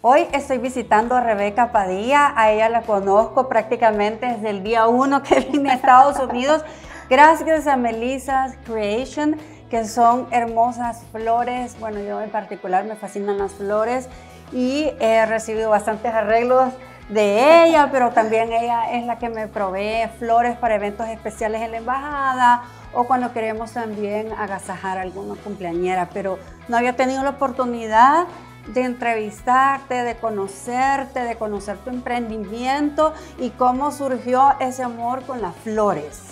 Hoy estoy visitando a Rebeca Padilla, a ella la conozco prácticamente desde el día uno que vine a Estados Unidos, gracias a Melissa's Creation, que son hermosas flores, bueno yo en particular me fascinan las flores y he recibido bastantes arreglos de ella, pero también ella es la que me provee flores para eventos especiales en la embajada o cuando queremos también agasajar a alguna cumpleañera, pero no había tenido la oportunidad de entrevistarte, de conocerte, de conocer tu emprendimiento y cómo surgió ese amor con las flores.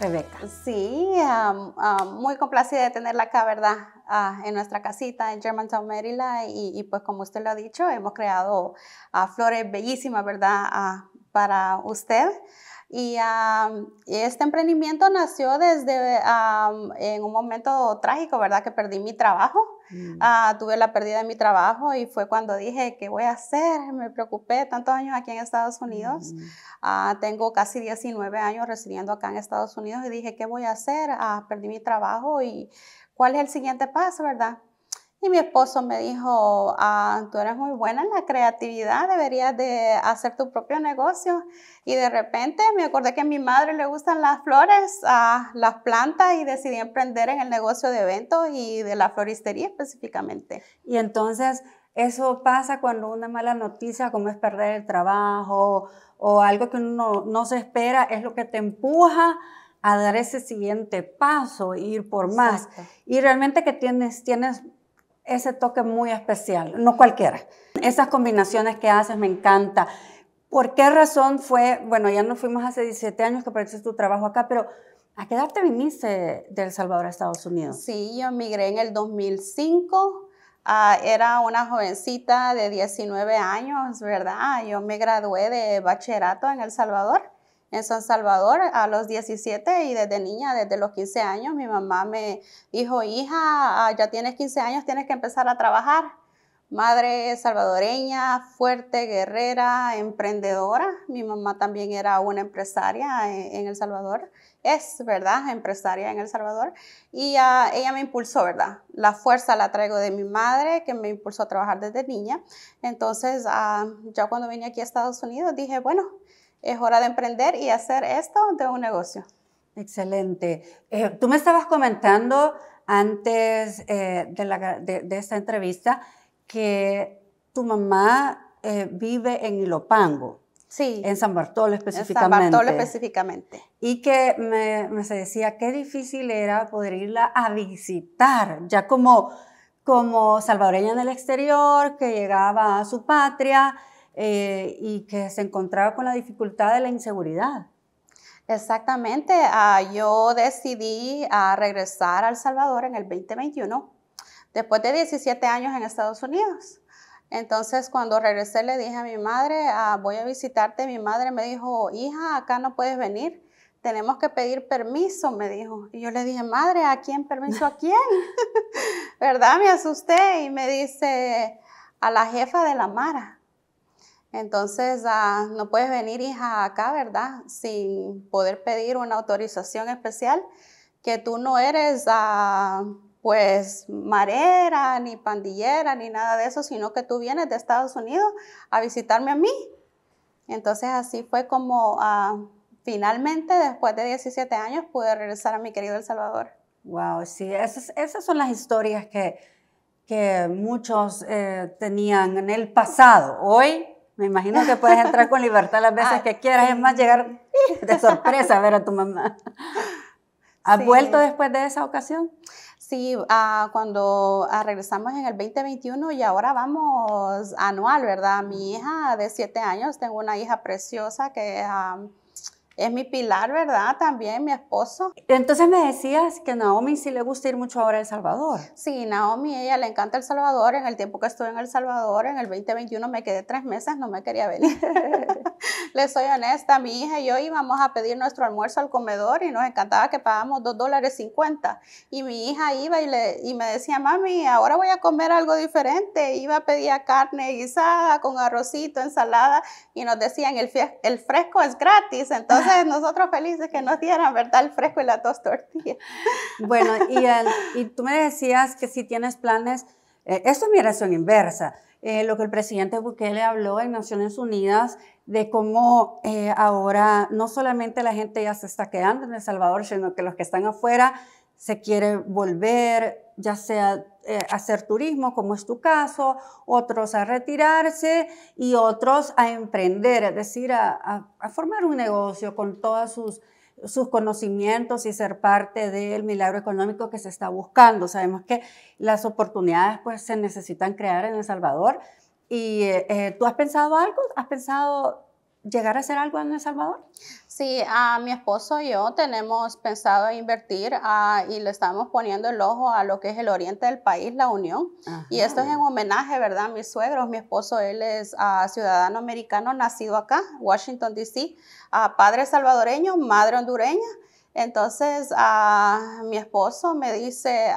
Rebeca. Sí, muy complacida de tenerla acá, ¿verdad? Ah, en nuestra casita en Germantown, Maryland. Y, pues como usted lo ha dicho, hemos creado ah, flores bellísimas, ¿verdad? Ah, para usted. Y este emprendimiento nació desde en un momento trágico, ¿verdad? Que perdí mi trabajo. Mm. Ah, tuve la pérdida de mi trabajo y fue cuando dije, ¿qué voy a hacer? Me preocupé tantos años aquí en Estados Unidos. Mm. Ah, tengo casi 19 años residiendo acá en Estados Unidos y dije, ¿qué voy a hacer? Ah, perdí mi trabajo y ¿cuál es el siguiente paso, verdad? Y mi esposo me dijo, ah, tú eres muy buena en la creatividad, deberías de hacer tu propio negocio. Y de repente me acordé que a mi madre le gustan las flores, las plantas, y decidí emprender en el negocio de eventos y de la floristería específicamente. Y entonces, eso pasa cuando una mala noticia, como es perder el trabajo o algo que uno no se espera, es lo que te empuja a dar ese siguiente paso, ir por más. Y realmente que tienes, tienes ese toque muy especial, no cualquiera. Esas combinaciones que haces me encanta. ¿Por qué razón fue, bueno, ya nos fuimos hace 17 años que apareces tu trabajo acá, pero ¿a qué edad te viniste de El Salvador a Estados Unidos? Sí, yo emigré en el 2005. Ah, era una jovencita de 19 años, ¿verdad? Yo me gradué de bachillerato en El Salvador en San Salvador a los 17 y desde niña, desde los 15 años, mi mamá me dijo, hija, ah, ya tienes 15 años, tienes que empezar a trabajar. Madre salvadoreña, fuerte, guerrera, emprendedora. Mi mamá también era una empresaria en, El Salvador. Es, ¿verdad? Empresaria en El Salvador. Y ah, ella me impulsó, ¿verdad? La fuerza la traigo de mi madre, que me impulsó a trabajar desde niña. Entonces, yo ah, ya cuando vine aquí a Estados Unidos, dije, bueno, es hora de emprender y hacer esto de un negocio. Excelente. Eh, tú me estabas comentando antes eh, de, esta entrevista que tu mamá eh, vive en Ilopango. Sí. En San Bartolo específicamente. San Bartolo específicamente. Y que me, se decía qué difícil era poder irla a visitar, ya como, como salvadoreña en el exterior, que llegaba a su patria eh, y que se encontraba con la dificultad de la inseguridad. Exactamente, ah, yo decidí ah, regresar a El Salvador en el 2021, después de 17 años en Estados Unidos. Entonces cuando regresé le dije a mi madre, ah, voy a visitarte. Mi madre me dijo, hija, acá no puedes venir. Tenemos que pedir permiso, me dijo. Y yo le dije, madre, ¿a quién permiso? ¿A quién? ¿Verdad? Me asusté y me dice, a la jefa de la Mara. Entonces, ah, no puedes venir, hija, acá, ¿verdad? Sin poder pedir una autorización especial, que tú no eres, ah, pues, marera, ni pandillera, ni nada de eso, sino que tú vienes de Estados Unidos a visitarme a mí. Entonces, así fue como ah, finalmente, después de 17 años, pude regresar a mi querido El Salvador. Wow, sí, esas, son las historias que, que muchos eh, tenían en el pasado. Hoy me imagino que puedes entrar con libertad las veces que quieras, es más llegar de sorpresa a ver a tu mamá. ¿Has vuelto después de esa ocasión? Sí, ah, cuando ah, regresamos en el 2021 y ahora vamos anual, ¿verdad? Mi hija de 7 años, tengo una hija preciosa que ah, es mi pilar, ¿verdad? También mi esposo. Entonces me decías que a Naomi sí le gusta ir mucho ahora a El Salvador. Sí, Naomi, ella le encanta El Salvador. En el tiempo que estuve en El Salvador, en el 2021 me quedé tres meses, no me quería venir. les soy honesta, mi hija y yo íbamos a pedir nuestro almuerzo al comedor y nos encantaba que pagábamos dos dólares cincuenta. Y mi hija iba y, me decía, mami, ahora voy a comer algo diferente. Iba a pedir carne guisada con arrocito, ensalada y nos decían, el, el fresco es gratis. Entonces nosotros felices que nos dieran, ¿verdad? El fresco y las dos tortillas. Bueno, y, tú me decías que si tienes planes, eh, eso esto es mi razón inversa. Eh, lo que el presidente Bukele habló en Naciones Unidas de cómo eh, ahora no solamente la gente ya se está quedando en El Salvador, sino que los que están afuera se quieren volver, ya sea a eh, hacer turismo, como es tu caso, otros a retirarse y otros a emprender, es decir, a, a formar un negocio con todas sus sus conocimientos y ser parte del milagro económico que se está buscando. Sabemos que las oportunidades pues, se necesitan crear en El Salvador. ¿Y eh, eh, tú has pensado algo? ¿Has pensado llegar a hacer algo en El Salvador? Sí, a mi esposo y yo tenemos pensado invertir ah, y le estamos poniendo el ojo a lo que es el oriente del país, la Unión. Y esto es en homenaje, ¿verdad? A mis suegros, mi esposo, él es ah, ciudadano americano, nacido acá, Washington, D.C., ah, padre salvadoreño, madre hondureña. Entonces, mi esposo me dice,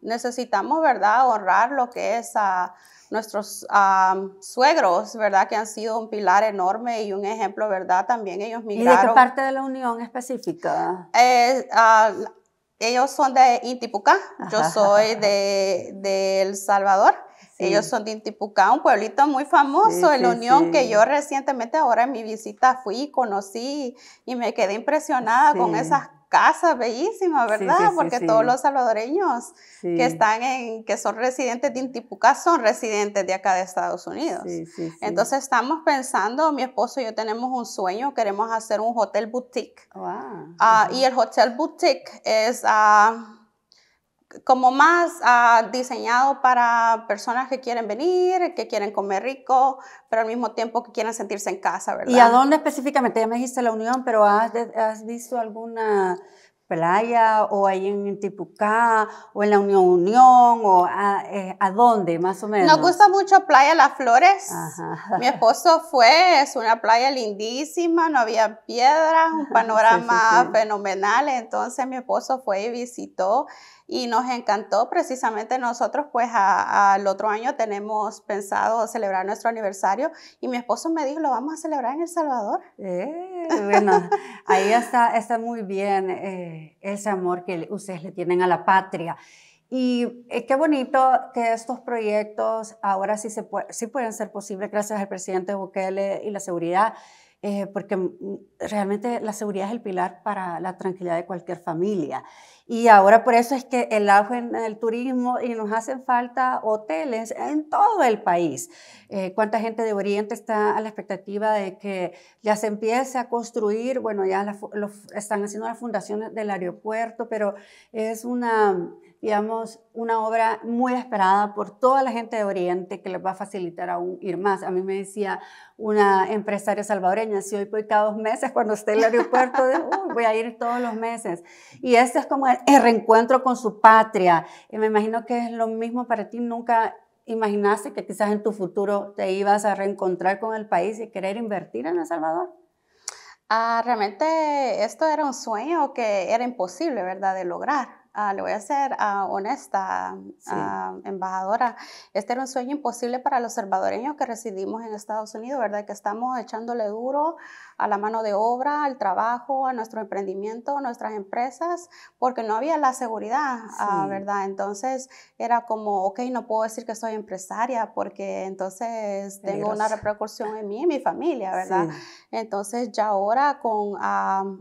necesitamos, ¿verdad?, ahorrar lo que es nuestros suegros, ¿verdad? Que han sido un pilar enorme y un ejemplo, ¿verdad? También ellos migraron. ¿Y de qué parte de la Unión específica? Eh, ah, ellos son de Intipucá, yo soy de, El Salvador. Ellos son de Intipucá, un pueblito muy famoso en la Unión que yo recientemente ahora en mi visita fui, conocí y me quedé impresionada con esas casa bellísima, ¿verdad? Porque todos los salvadoreños que están en, que son residentes de Intipuca son residentes de acá de Estados Unidos. Entonces estamos pensando, mi esposo y yo tenemos un sueño, queremos hacer un hotel boutique. Ah, y el hotel boutique es... Uh, como más ah, diseñado para personas que quieren venir, que quieren comer rico, pero al mismo tiempo que quieren sentirse en casa, ¿verdad? ¿Y a dónde específicamente? Ya me dijiste la Unión, pero ¿has, has visto alguna playa o ahí en Tipucá o en la Unión Unión o ah, eh, a, dónde más o menos? Nos gusta mucho Playa Las Flores. Mi esposo fue, es una playa lindísima, no había piedras, un panorama fenomenal, entonces mi esposo fue y visitó y nos encantó precisamente nosotros pues al otro año tenemos pensado celebrar nuestro aniversario y mi esposo me dijo lo vamos a celebrar en El Salvador. Eh, bueno, ahí está, está muy bien eh, ese amor que ustedes le tienen a la patria. Y eh, qué bonito que estos proyectos ahora sí, se sí pueden ser posibles gracias al presidente Bukele y la seguridad. porque mm, realmente la seguridad es el pilar para la tranquilidad de cualquier familia. Y ahora por eso es que el auge en el turismo y nos hacen falta hoteles en todo el país. Eh, ¿Cuánta gente de Oriente está a la expectativa de que ya se empiece a construir? Bueno, ya están haciendo las fundaciones del aeropuerto, pero es una digamos, una obra muy esperada por toda la gente de Oriente que les va a facilitar aún ir más. A mí me decía una empresaria salvadoreña, si hoy voy cada dos meses cuando esté en el aeropuerto, de, voy a ir todos los meses. Y este es como el, reencuentro con su patria. Y me imagino que es lo mismo para ti, nunca imaginaste que quizás en tu futuro te ibas a reencontrar con el país y querer invertir en El Salvador. Ah, realmente esto era un sueño que era imposible, ¿verdad?, de lograr Ah, le voy a ser a ah, honesta, ah, embajadora. Este era un sueño imposible para los salvadoreños que residimos en Estados Unidos, ¿verdad? Que estamos echándole duro a la mano de obra, al trabajo, a nuestro emprendimiento, a nuestras empresas, porque no había la seguridad, ¿verdad? Entonces era como, ok, no puedo decir que soy empresaria porque entonces tengo una repercusión en mí y mi familia, ¿verdad? Entonces ya ahora con,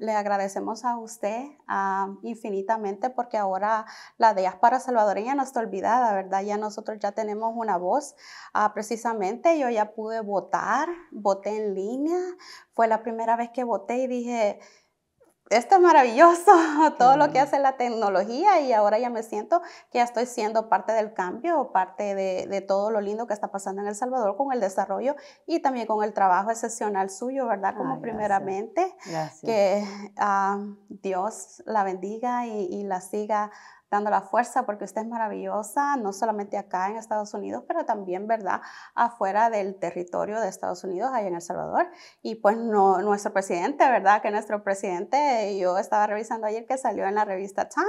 le agradecemos a usted, Ah, infinitamente porque ahora la para salvadoreña no está olvidada, ¿verdad? Ya nosotros ya tenemos una voz. Ah, precisamente yo ya pude votar, voté en línea. Fue la primera vez que voté y dije, esto es maravilloso, todo lo que hace la tecnología y ahora ya me siento que estoy siendo parte del cambio, parte de, todo lo lindo que está pasando en El Salvador con el desarrollo y también con el trabajo excepcional suyo, ¿verdad? Como primeramente, que ah, Dios la bendiga y la siga dando la fuerza porque usted es maravillosa, no solamente acá en Estados Unidos, pero también, ¿verdad?, afuera del territorio de Estados Unidos, ahí en El Salvador. Y pues no, nuestro presidente, ¿verdad?, que nuestro presidente, yo estaba revisando ayer que salió en la revista Time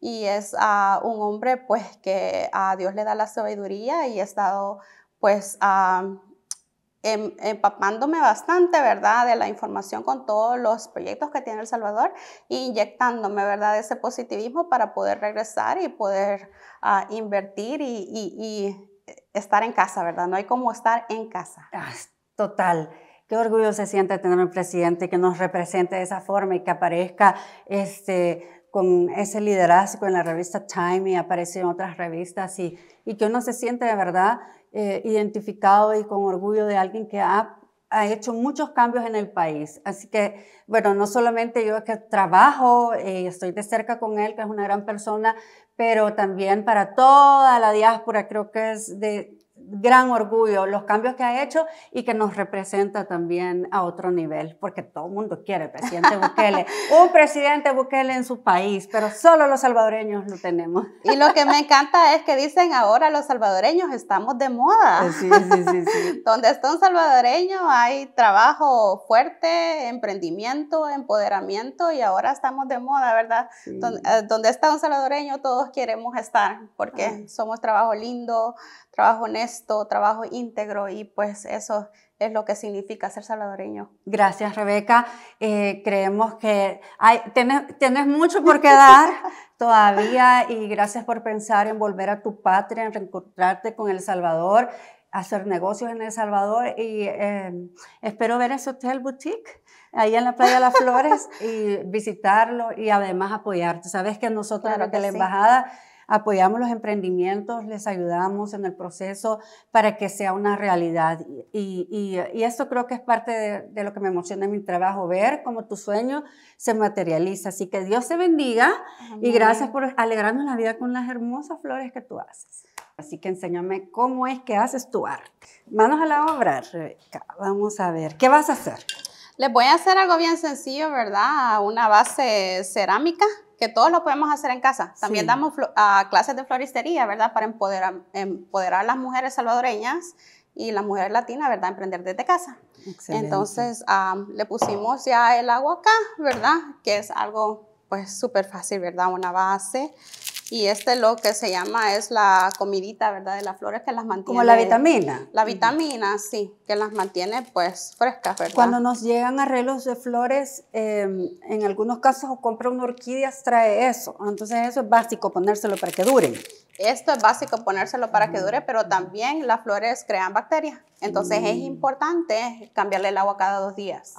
y es ah, un hombre pues que a Dios le da la sabiduría y ha estado pues... Uh, Em, empapándome bastante, ¿verdad?, de la información con todos los proyectos que tiene El Salvador e inyectándome, ¿verdad?, ese positivismo para poder regresar y poder ah, invertir y, eh, estar en casa, ¿verdad? No hay como estar en casa. Ah, total. Qué orgullo se siente tener un presidente que nos represente de esa forma y que aparezca este, con ese liderazgo en la revista Time y aparece en otras revistas y, y que uno se siente de verdad eh, identificado y con orgullo de alguien que ha, ha, hecho muchos cambios en el país. Así que, bueno, no solamente yo que trabajo, eh, estoy de cerca con él, que es una gran persona, pero también para toda la diáspora, creo que es de gran orgullo los cambios que ha hecho y que nos representa también a otro nivel, porque todo el mundo quiere presidente Bukele, un presidente Bukele en su país, pero solo los salvadoreños lo tenemos. Y lo que me encanta es que dicen ahora los salvadoreños estamos de moda. Eh, sí, sí, sí. Donde está un salvadoreño hay trabajo fuerte, emprendimiento, empoderamiento y ahora estamos de moda, ¿verdad? Eh, donde, está un salvadoreño todos queremos estar porque somos trabajo lindo, trabajo honesto, trabajo íntegro y pues eso es lo que significa ser salvadoreño. Gracias, Rebeca. Eh, creemos que hay, mucho por qué dar todavía y gracias por pensar en volver a tu patria, en reencontrarte con El Salvador, hacer negocios en El Salvador y em, espero ver ese hotel boutique ahí en la Playa de las Flores y visitarlo y además apoyarte. Sabes que nosotros claro la embajada apoyamos los emprendimientos, les ayudamos en el proceso para que sea una realidad. Y, eso creo que es parte de, lo que me emociona en mi trabajo, ver cómo tu sueño se materializa. Así que Dios te bendiga y gracias por alegrarnos la vida con las hermosas flores que tú haces. Así que enséñame cómo es que haces tu arte. Manos a la obra, Rebeca. Vamos a ver, ¿qué vas a hacer? Les voy a hacer algo bien sencillo, ¿verdad? Una base cerámica que todos lo podemos hacer en casa. También damos a ah, clases de floristería, ¿verdad? Para empoderar, empoderar a las mujeres salvadoreñas y las mujeres latinas, ¿verdad? Emprender desde casa. Entonces, ah, le pusimos ya el agua acá, ¿verdad? Que es algo, pues, súper fácil, ¿verdad? Una base y este lo que se llama es la comidita, ¿verdad? De las flores que las mantiene. Como la vitamina. La vitamina, sí, que las mantiene pues frescas, ¿verdad? Cuando nos llegan arreglos de flores, em, en algunos casos o compra una orquídea, trae eso. Entonces eso es básico ponérselo para que duren. Esto es básico ponérselo para que dure, pero también las flores crean bacterias. Entonces es mm. importante cambiarle el agua cada dos días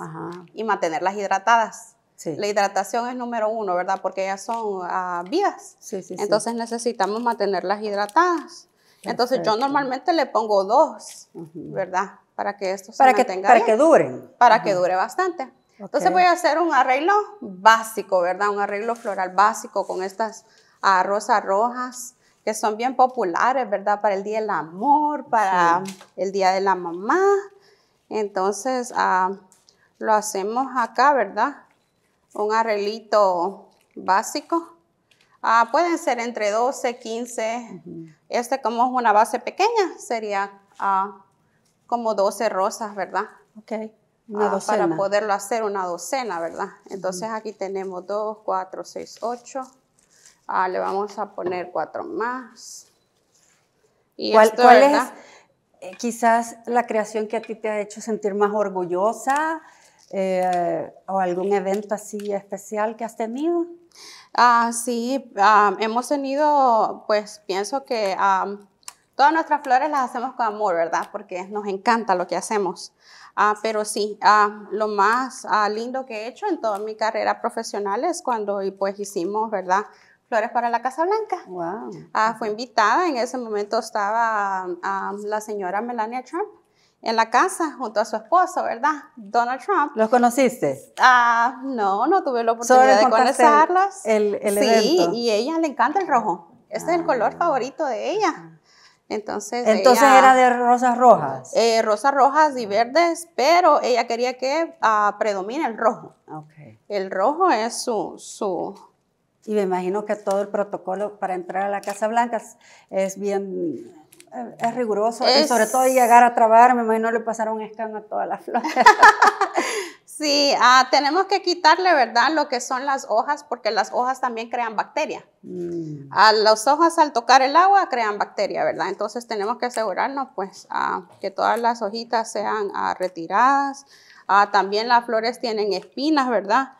y mantenerlas hidratadas. La hidratación es número uno, ¿verdad? Porque ellas son vivas. Ah, vías. Sí, sí, Entonces necesitamos mantenerlas hidratadas. Entonces yo normalmente le pongo dos, ¿verdad? Para que esto para se que, mantenga Para que duren. Para que dure bastante. Entonces voy a hacer un arreglo básico, ¿verdad? Un arreglo floral básico con estas ah, rosas rojas que son bien populares, ¿verdad? Para el Día del Amor, para el Día de la Mamá. Entonces ah, lo hacemos acá, ¿verdad? un arreglito básico. Ah, pueden ser entre 12, 15. Este como es una base pequeña, sería ah, como 12 rosas, ¿verdad? Ok. Una ah, para poderlo hacer una docena, ¿verdad? Entonces aquí tenemos 2, 4, 6, 8. le vamos a poner 4 más. Y ¿Cuál, es eh, quizás la creación que a ti te ha hecho sentir más orgullosa? Eh, o algún evento así especial que has tenido? Ah, sí, ah, hemos tenido, pues pienso que ah, todas nuestras flores las hacemos con amor, ¿verdad? Porque nos encanta lo que hacemos. Ah, pero sí, ah, lo más lindo que he hecho en toda mi carrera profesional es cuando pues, hicimos, ¿verdad? Flores para la Casa Blanca. Wow. fue invitada, en ese momento estaba la señora Melania Trump en la casa junto a su esposo, ¿verdad? Donald Trump. ¿Los conociste? Ah, no, no tuve la oportunidad de conocerlos. El, sí, y a ella le encanta el rojo. Este es el color ah. favorito de ella. Entonces, Entonces era de rosas rojas. Eh, rosas rojas y verdes, pero ella quería que ah, predomine el rojo. Okay. El rojo es su, su... Y me imagino que todo el protocolo para entrar a la Casa Blanca es bien es riguroso. Y sobre todo llegar a trabajar, me imagino le pasaron un escano a todas las flores. sí, ah, tenemos que quitarle, ¿verdad? Lo que son las hojas, porque las hojas también crean bacteria. Mm. A las hojas al tocar el agua crean bacteria, ¿verdad? Entonces tenemos que asegurarnos, pues, que todas las hojitas sean ah, retiradas. Ah, también las flores tienen espinas, ¿verdad?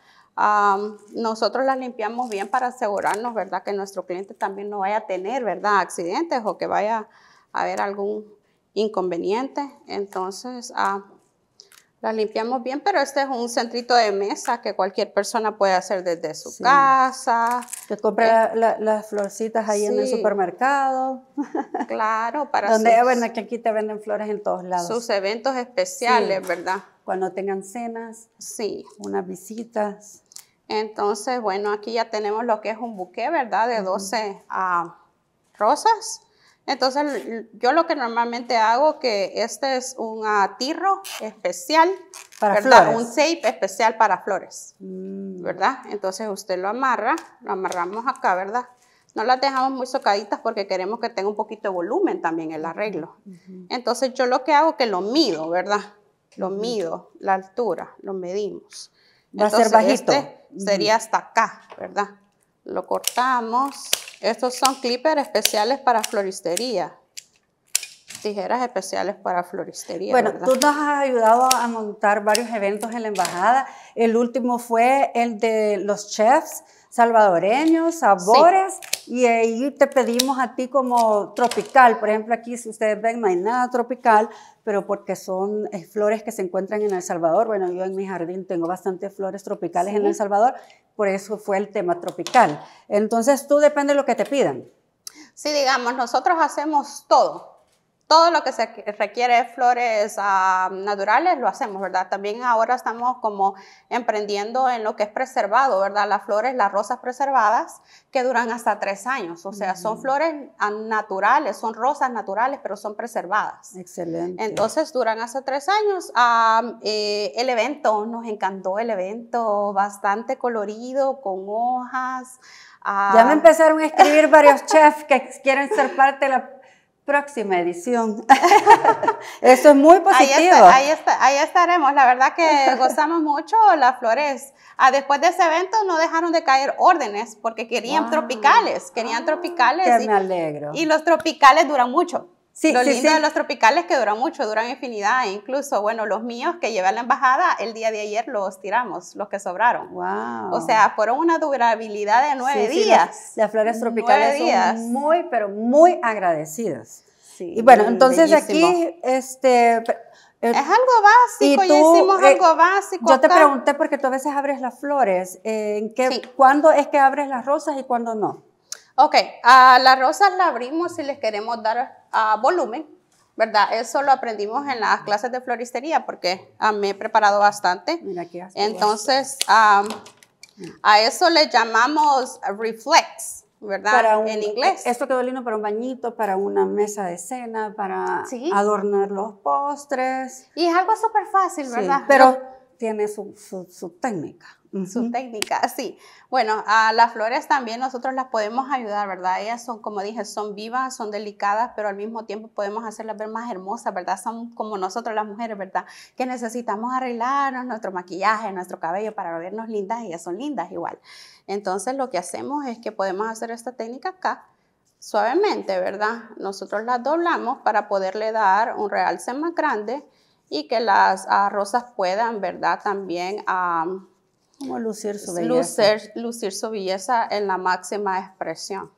nosotros las limpiamos bien para asegurarnos, ¿verdad? Que nuestro cliente también no vaya a tener, ¿verdad? Accidentes o que vaya ver algún inconveniente. Entonces, ah, la limpiamos bien, pero este es un centrito de mesa que cualquier persona puede hacer desde su casa. Que compra las florcitas ahí en el supermercado. Claro, para Donde, bueno, que aquí te venden flores en todos lados. Sus eventos especiales, ¿verdad? Cuando tengan cenas. Sí. Unas visitas. Entonces, bueno, aquí ya tenemos lo que es un buque, ¿verdad? De 12 ah, rosas. Entonces, yo lo que normalmente hago, que este es un atirro especial, para Flores. Un shape especial para flores, mm. ¿verdad? Entonces, usted lo amarra, lo amarramos acá, ¿verdad? No las dejamos muy socaditas porque queremos que tenga un poquito de volumen también el arreglo. Entonces, yo lo que hago que lo mido, ¿verdad? Lo mido, la altura, lo medimos. Va a ser este bajito. sería hasta acá, ¿verdad? Lo cortamos. Estos son clippers especiales para floristería. Tijeras especiales para floristería. Bueno, tú nos has ayudado a montar varios eventos en la embajada. El último fue el de los chefs salvadoreños, sabores, y ahí te pedimos a ti como tropical. Por ejemplo, aquí si ustedes ven, no hay nada tropical, pero porque son eh, flores que se encuentran en El Salvador. Bueno, yo en mi jardín tengo bastantes flores tropicales en El Salvador, por eso fue el tema tropical. Entonces, tú depende de lo que te pidan. Sí, digamos, nosotros hacemos todo todo lo que se requiere flores ah, naturales lo hacemos, ¿verdad? También ahora estamos como emprendiendo en lo que es preservado, ¿verdad? Las flores, las rosas preservadas que duran hasta tres años, o sea, son flores ah, naturales, son rosas naturales, pero son preservadas. Excelente. Entonces duran hasta tres años. Eh, el evento, nos encantó el evento, bastante colorido, con hojas. ya me empezaron a escribir varios chefs que quieren ser parte de la próxima edición. Eso es muy positivo. Ahí, estaremos. La verdad que gozamos mucho las flores. Ah, después de ese evento no dejaron de caer órdenes porque querían tropicales, querían ah, tropicales. Y los tropicales duran mucho. Sí, lo sí, los tropicales que duran mucho, duran infinidad. E incluso, bueno, los míos que llevé a la embajada, el día de ayer los tiramos, los que sobraron. Wow. O sea, fueron una durabilidad de nueve días. Las, flores tropicales días. son muy, pero muy agradecidas. y bueno, mm, entonces aquí, este, eh, es algo básico, y hicimos eh, algo básico. Yo te pregunté porque tú a veces abres las flores, eh, ¿en ¿cuándo es que abres las rosas y cuándo no? Ok, a las rosas la abrimos si les queremos dar ah, volumen, ¿verdad? Eso lo aprendimos en las clases de floristería porque ah, me he preparado bastante. Mira qué Entonces, a eso le llamamos reflex. ¿Verdad? en inglés. Esto quedó lindo para un bañito, para una mesa de cena, para adornar los postres. Y es algo súper fácil, ¿verdad? Sí, pero tiene su técnica. Su técnica, sí. Bueno, a las flores también nosotros las podemos ayudar, ¿verdad? Ellas son, como dije, son vivas, son delicadas, pero al mismo tiempo podemos hacerlas ver más hermosas, ¿verdad? Son como nosotros las mujeres, ¿verdad? Que necesitamos arreglarnos nuestro maquillaje, nuestro cabello para vernos lindas, y ellas son lindas igual. Entonces lo que hacemos es que podemos hacer esta técnica acá, suavemente, ¿verdad? Nosotros las doblamos para poderle dar un realce más grande y que las ah, rosas puedan, ¿verdad? También... Um, ¿Cómo lucir su belleza. Lucir, su belleza en la máxima expresión.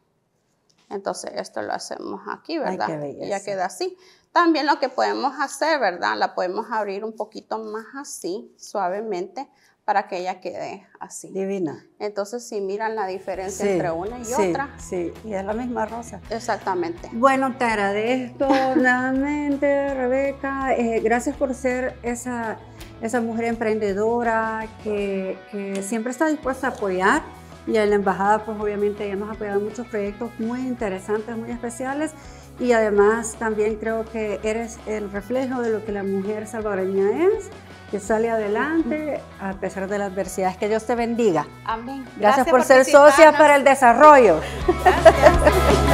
Entonces, esto lo hacemos aquí, ¿verdad? Ay, qué ya queda así. También lo que podemos hacer, ¿verdad? La podemos abrir un poquito más así, suavemente, para que ella quede así. Divina. Entonces, si miran la diferencia entre una y otra. Sí, y es la misma rosa. Exactamente. Bueno, te agradezco nuevamente, Rebeca. Eh, gracias por ser esa esa mujer emprendedora que, siempre está dispuesta a apoyar y en la embajada pues obviamente ya hemos apoyado muchos proyectos muy interesantes, muy especiales y además también creo que eres el reflejo de lo que la mujer salvadoreña es, que sale adelante a pesar de las adversidades. Que Dios te bendiga. Amén. Gracias, por, por ser socia para el desarrollo. Gracias.